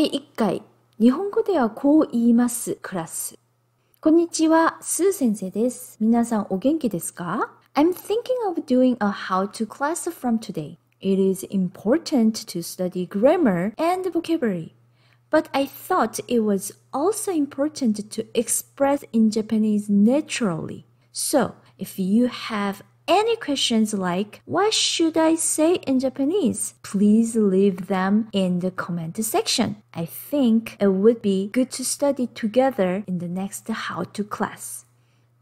第1回、日本語ではこう言いますクラス。こんにちは、スー先生です。皆さんお元気ですか ?I'm thinking of doing a how to class from today. It is important to study grammar and vocabulary. But I thought it was also important to express in Japanese naturally. So, if you have any questions like what should I say in Japanese, please leave them in the comment section. I think it would be good to study together in the next how to class.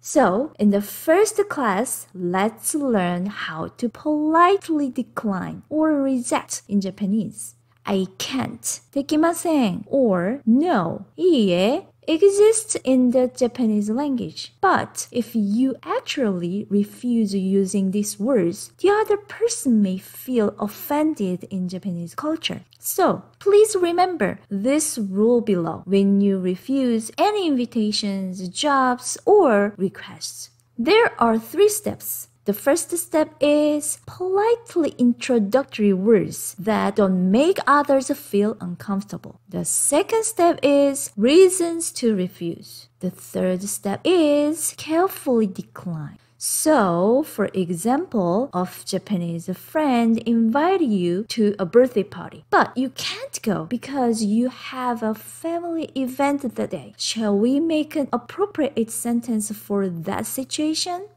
So, in the first class, let's learn how to politely decline or reject in Japanese. I can't, できません or no, いいえ、exists in the Japanese language. But if you actually refuse using these words, the other person may feel offended in Japanese culture. So please remember this rule below when you refuse any invitations, jobs, or requests. There are three steps. The first step is politely introductory words that don't make others feel uncomfortable. The second step is reasons to refuse. The third step is carefully decline. So, for example, a Japanese friend invite you to a birthday party, but you can't go because you have a family event that day. Shall we make an appropriate sentence for that situation?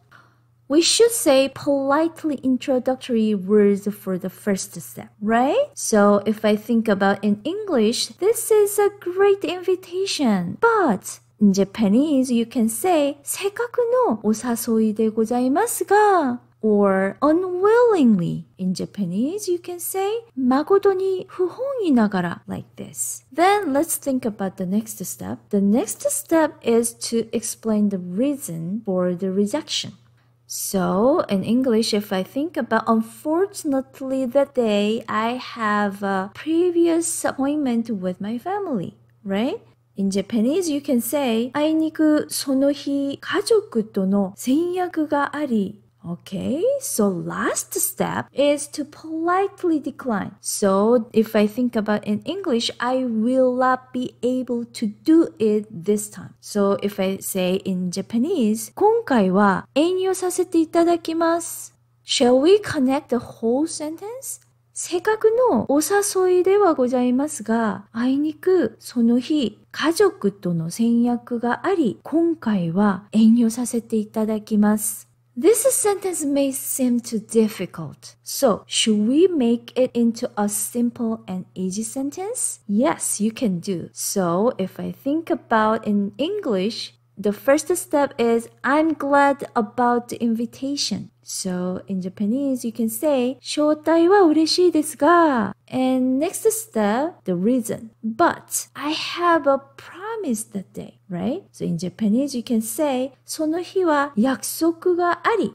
we should say politely introductory words for the first step, right? So if I think about in English, this is a great invitation. But in Japanese, you can say せかくのお誘いでございますが or unwillingly. In Japanese, you can say makoto ni like this. Then let's think about the next step. The next step is to explain the reason for the rejection. So, in English, if I think about, unfortunately, that day I have a previous appointment with my family, right? In Japanese, you can say, あいにくその日、家族との戦約があり、Okay, so last step is to politely decline. So if I think about in English, I will not be able to do it this time. So if I say in Japanese, 今回は遠慮させていただきます。Shall we connect the whole sentence? せっかくのお誘いではございますが、あいにくその日、家族との戦約があり、今回は遠慮させていただきます。This sentence may seem too difficult. So, should we make it into a simple and easy sentence? Yes, you can do. So, if I think about in English, the first step is I'm glad about the invitation. So in Japanese, you can say 招待は嬉しいですが and next step, the reason. But I have a problem promise that day, right? So in Japanese, you can say その日は約束があり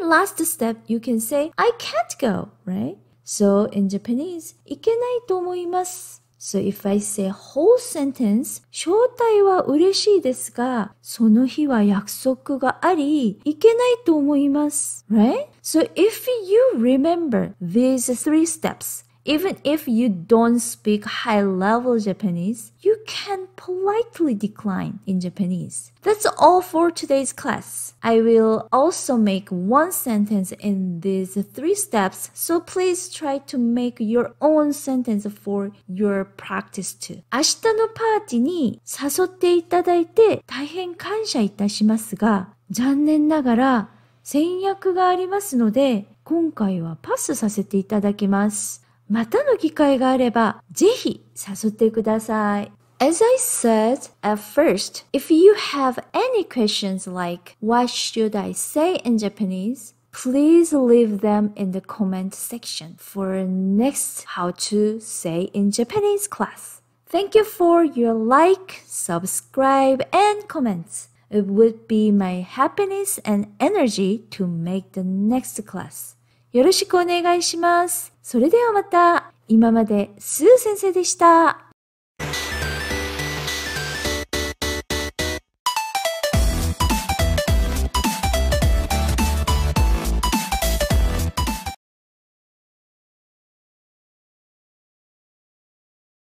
and last step, you can say I can't go, right? So in Japanese, 行けないと思います So if I say whole sentence, 招待は嬉しいですが、その日は約束があり、いけないと思います。Right? So if you remember these three steps, even if you don't speak high level Japanese, you can politely decline in Japanese. That's all for today's class. I will also make one sentence in these three steps, so please try to make your own sentence for your practice too. 明日のパーティーに誘っていただいて大変感謝いたしますが、残念ながら先約がありますので、今回はパスさせていただきます。またの機会があれば、ぜひ誘ってください。As I said at first, if you have any questions like what should I say in Japanese, please leave them in the comment section for next how to say in Japanese class. Thank you for your like, subscribe and comments. It would be my happiness and energy to make the next class. よろしくお願いします。それではまた、今までスー先生でした。